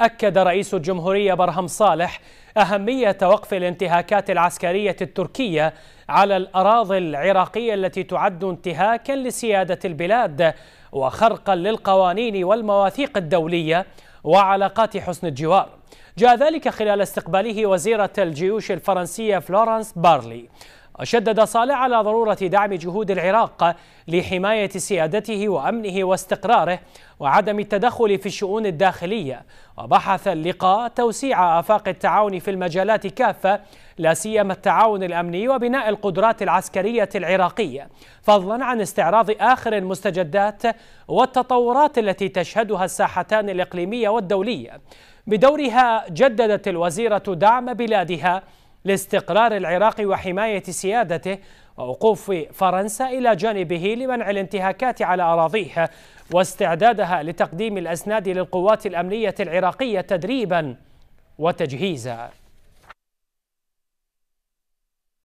أكد رئيس الجمهورية برهم صالح أهمية وقف الانتهاكات العسكرية التركية على الأراضي العراقية التي تعد انتهاكا لسيادة البلاد وخرقا للقوانين والمواثيق الدولية وعلاقات حسن الجوار جاء ذلك خلال استقباله وزيرة الجيوش الفرنسية فلورانس بارلي وشدد صالح على ضرورة دعم جهود العراق لحماية سيادته وأمنه واستقراره وعدم التدخل في الشؤون الداخلية وبحث اللقاء توسيع آفاق التعاون في المجالات كافة لا سيما التعاون الأمني وبناء القدرات العسكرية العراقية فضلا عن استعراض آخر المستجدات والتطورات التي تشهدها الساحتان الإقليمية والدولية بدورها جددت الوزيرة دعم بلادها لاستقرار العراق وحماية سيادته ووقوف فرنسا إلى جانبه لمنع الانتهاكات على أراضيه واستعدادها لتقديم الأسناد للقوات الأمنية العراقية تدريبا وتجهيزا